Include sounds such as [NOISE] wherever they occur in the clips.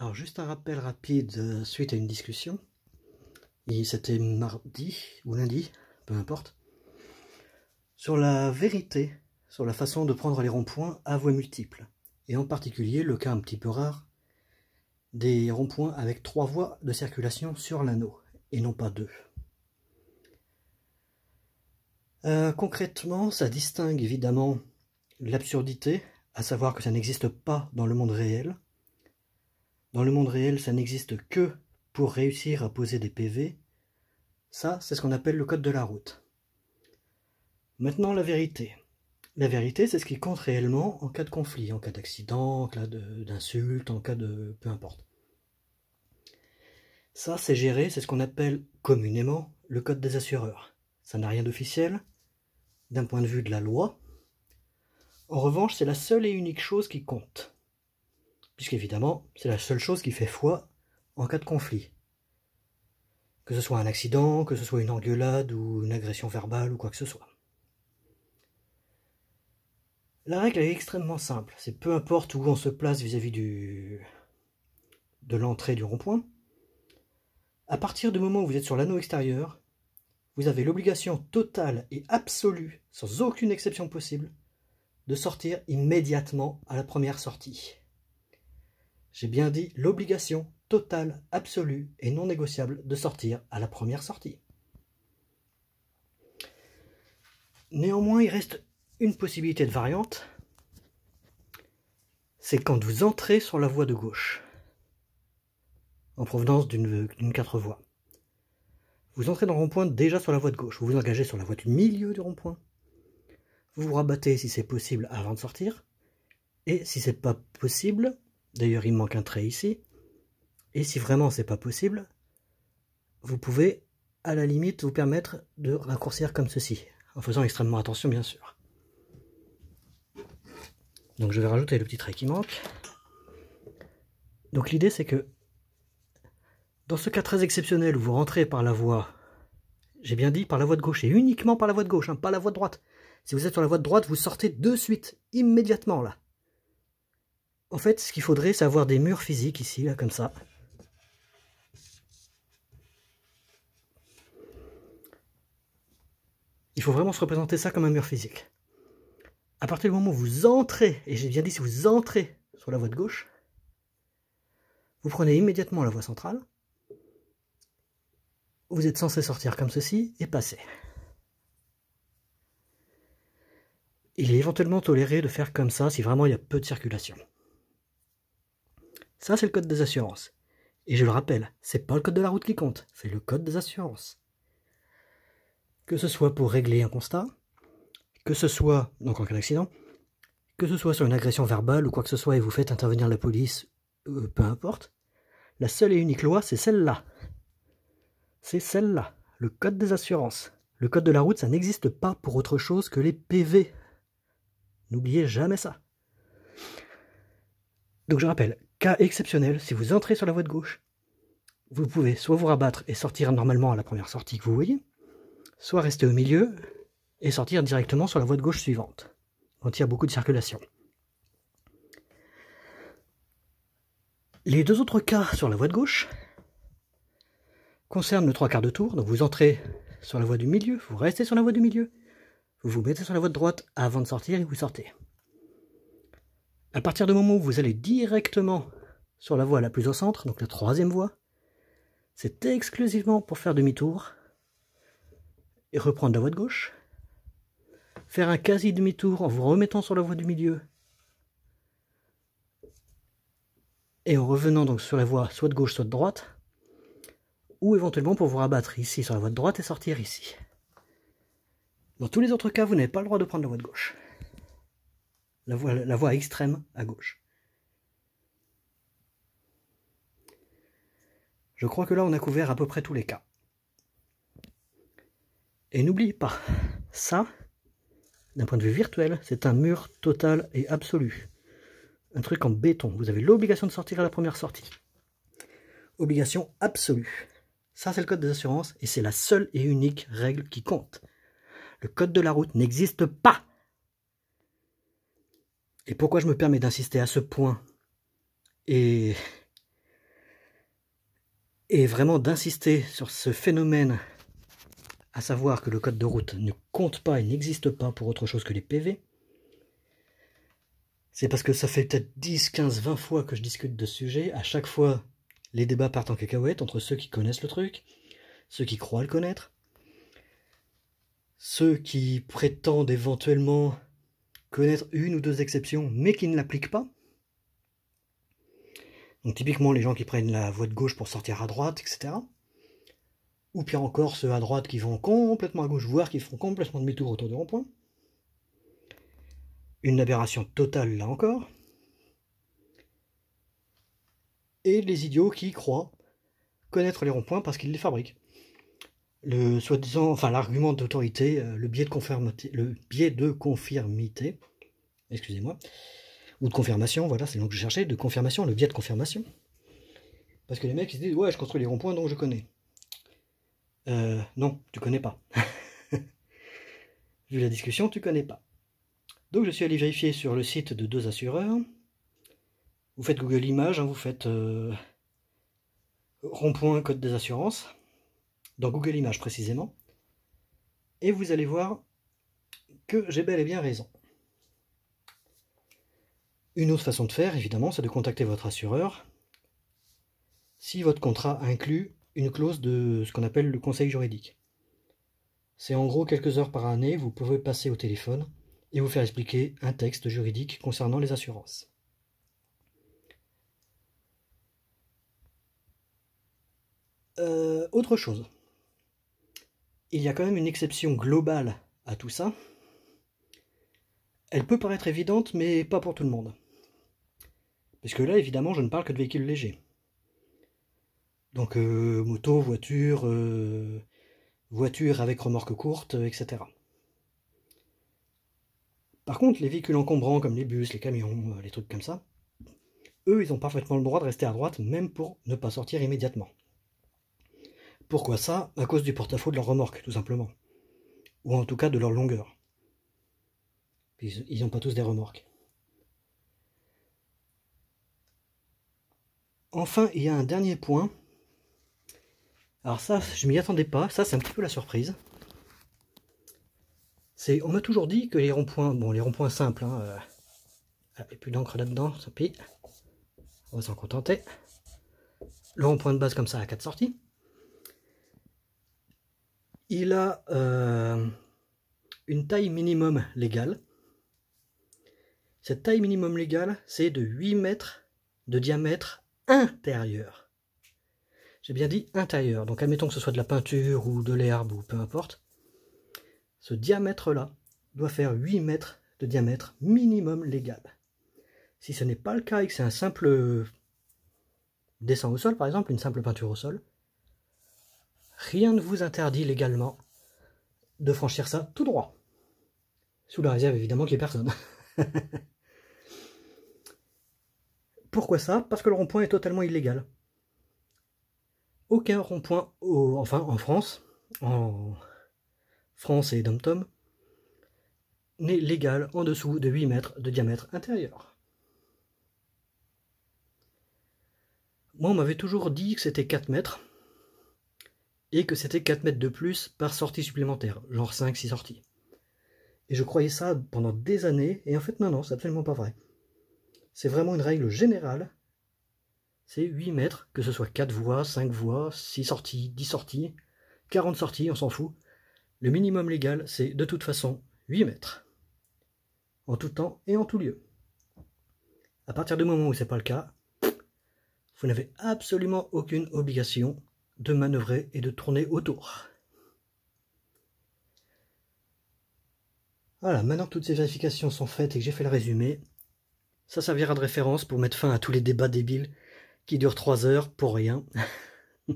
Alors juste un rappel rapide euh, suite à une discussion. C'était mardi ou lundi, peu importe. Sur la vérité, sur la façon de prendre les ronds-points à voie multiples, Et en particulier le cas un petit peu rare des ronds-points avec trois voies de circulation sur l'anneau, et non pas deux. Euh, concrètement, ça distingue évidemment l'absurdité, à savoir que ça n'existe pas dans le monde réel, dans le monde réel, ça n'existe que pour réussir à poser des PV, ça, c'est ce qu'on appelle le code de la route. Maintenant, la vérité. La vérité, c'est ce qui compte réellement en cas de conflit, en cas d'accident, en cas d'insulte, en cas de... peu importe. Ça, c'est géré, c'est ce qu'on appelle communément le code des assureurs. Ça n'a rien d'officiel, d'un point de vue de la loi. En revanche, c'est la seule et unique chose qui compte puisqu'évidemment, c'est la seule chose qui fait foi en cas de conflit. Que ce soit un accident, que ce soit une engueulade ou une agression verbale ou quoi que ce soit. La règle est extrêmement simple, c'est peu importe où on se place vis-à-vis du... de l'entrée du rond-point, à partir du moment où vous êtes sur l'anneau extérieur, vous avez l'obligation totale et absolue, sans aucune exception possible, de sortir immédiatement à la première sortie. J'ai bien dit l'obligation totale, absolue et non négociable de sortir à la première sortie. Néanmoins, il reste une possibilité de variante, c'est quand vous entrez sur la voie de gauche, en provenance d'une quatre voies. Vous entrez dans le rond-point déjà sur la voie de gauche, vous vous engagez sur la voie du milieu du rond-point, vous vous rabattez si c'est possible avant de sortir, et si c'est pas possible, D'ailleurs, il manque un trait ici. Et si vraiment c'est pas possible, vous pouvez à la limite vous permettre de raccourcir comme ceci, en faisant extrêmement attention bien sûr. Donc je vais rajouter le petit trait qui manque. Donc l'idée c'est que dans ce cas très exceptionnel où vous rentrez par la voie, j'ai bien dit par la voie de gauche et uniquement par la voie de gauche, hein, pas la voie de droite. Si vous êtes sur la voie de droite, vous sortez de suite, immédiatement là. En fait, ce qu'il faudrait, c'est avoir des murs physiques ici, là, comme ça. Il faut vraiment se représenter ça comme un mur physique. À partir du moment où vous entrez, et j'ai bien dit si vous entrez sur la voie de gauche, vous prenez immédiatement la voie centrale, vous êtes censé sortir comme ceci et passer. Il est éventuellement toléré de faire comme ça si vraiment il y a peu de circulation. Ça, c'est le code des assurances. Et je le rappelle, c'est pas le code de la route qui compte, c'est le code des assurances. Que ce soit pour régler un constat, que ce soit, donc en cas d'accident, que ce soit sur une agression verbale ou quoi que ce soit et vous faites intervenir la police, euh, peu importe, la seule et unique loi, c'est celle-là. C'est celle-là, le code des assurances. Le code de la route, ça n'existe pas pour autre chose que les PV. N'oubliez jamais ça. Donc je rappelle, cas exceptionnel, si vous entrez sur la voie de gauche, vous pouvez soit vous rabattre et sortir normalement à la première sortie que vous voyez, soit rester au milieu et sortir directement sur la voie de gauche suivante, On il y a beaucoup de circulation. Les deux autres cas sur la voie de gauche concernent le trois quarts de tour, donc vous entrez sur la voie du milieu, vous restez sur la voie du milieu, vous vous mettez sur la voie de droite avant de sortir et vous sortez. À partir du moment où vous allez directement sur la voie la plus au centre, donc la troisième voie, c'est exclusivement pour faire demi-tour et reprendre la voie de gauche, faire un quasi demi-tour en vous remettant sur la voie du milieu et en revenant donc sur la voie soit de gauche soit de droite, ou éventuellement pour vous rabattre ici sur la voie de droite et sortir ici. Dans tous les autres cas, vous n'avez pas le droit de prendre la voie de gauche la voie, extrême à gauche. Je crois que là, on a couvert à peu près tous les cas. Et n'oubliez pas, ça, d'un point de vue virtuel, c'est un mur total et absolu. Un truc en béton. Vous avez l'obligation de sortir à la première sortie. Obligation absolue. Ça, c'est le code des assurances et c'est la seule et unique règle qui compte. Le code de la route n'existe pas et pourquoi je me permets d'insister à ce point et, et vraiment d'insister sur ce phénomène, à savoir que le code de route ne compte pas et n'existe pas pour autre chose que les PV, c'est parce que ça fait peut-être 10, 15, 20 fois que je discute de ce sujet. À chaque fois, les débats partent en cacahuète entre ceux qui connaissent le truc, ceux qui croient le connaître, ceux qui prétendent éventuellement connaître une ou deux exceptions, mais qui ne l'appliquent pas. Donc typiquement les gens qui prennent la voie de gauche pour sortir à droite, etc. Ou pire encore ceux à droite qui vont complètement à gauche, voire qui font complètement demi-tour autour du rond-point. Une aberration totale là encore. Et les idiots qui croient connaître les ronds-points parce qu'ils les fabriquent le soi-disant, enfin l'argument d'autorité, euh, le biais de confirmité, le biais de excusez-moi, ou de confirmation, voilà, c'est le que je cherchais, de confirmation, le biais de confirmation. Parce que les mecs, ils se disent, ouais, je construis les ronds-points, dont je connais. Euh, non, tu connais pas. [LAUGHS] Vu la discussion, tu connais pas. Donc je suis allé vérifier sur le site de deux assureurs. Vous faites Google Images, hein, vous faites euh, « rond-point code des assurances dans Google Images précisément, et vous allez voir que j'ai bel et bien raison. Une autre façon de faire, évidemment, c'est de contacter votre assureur si votre contrat inclut une clause de ce qu'on appelle le conseil juridique. C'est en gros quelques heures par année, vous pouvez passer au téléphone et vous faire expliquer un texte juridique concernant les assurances. Euh, autre chose, il y a quand même une exception globale à tout ça. Elle peut paraître évidente, mais pas pour tout le monde. Parce que là, évidemment, je ne parle que de véhicules légers. Donc euh, moto, voiture, euh, voiture avec remorque courte, euh, etc. Par contre, les véhicules encombrants comme les bus, les camions, les trucs comme ça, eux, ils ont parfaitement le droit de rester à droite, même pour ne pas sortir immédiatement. Pourquoi ça À cause du porte-à-faux de leur remorque, tout simplement. Ou en tout cas de leur longueur. Ils n'ont pas tous des remorques. Enfin, il y a un dernier point. Alors ça, je m'y attendais pas. Ça, c'est un petit peu la surprise. C'est, on m'a toujours dit que les ronds-points, bon, les ronds-points simples, il n'y a plus d'encre là-dedans, ça pis. On va s'en contenter. Le rond-point de base comme ça à quatre sorties. Il a euh, une taille minimum légale. Cette taille minimum légale, c'est de 8 mètres de diamètre intérieur. J'ai bien dit intérieur. Donc admettons que ce soit de la peinture ou de l'herbe ou peu importe. Ce diamètre-là doit faire 8 mètres de diamètre minimum légal. Si ce n'est pas le cas et que c'est un simple dessin au sol, par exemple, une simple peinture au sol, rien ne vous interdit légalement de franchir ça tout droit. Sous la réserve évidemment qu'il n'y ait personne. [LAUGHS] Pourquoi ça Parce que le rond-point est totalement illégal. Aucun rond-point, enfin en France, en France et Dom-Tom, n'est légal en dessous de 8 mètres de diamètre intérieur. Moi, on m'avait toujours dit que c'était 4 mètres, et que c'était 4 mètres de plus par sortie supplémentaire, genre 5-6 sorties. Et je croyais ça pendant des années, et en fait non, non, c'est absolument pas vrai. C'est vraiment une règle générale, c'est 8 mètres, que ce soit 4 voies, 5 voies, 6 sorties, 10 sorties, 40 sorties, on s'en fout. Le minimum légal, c'est de toute façon 8 mètres. En tout temps et en tout lieu. À partir du moment où c'est pas le cas, vous n'avez absolument aucune obligation de manœuvrer et de tourner autour. Voilà, maintenant que toutes ces vérifications sont faites et que j'ai fait le résumé, ça servira de référence pour mettre fin à tous les débats débiles qui durent 3 heures pour rien, [LAUGHS]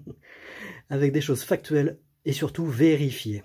avec des choses factuelles et surtout vérifiées.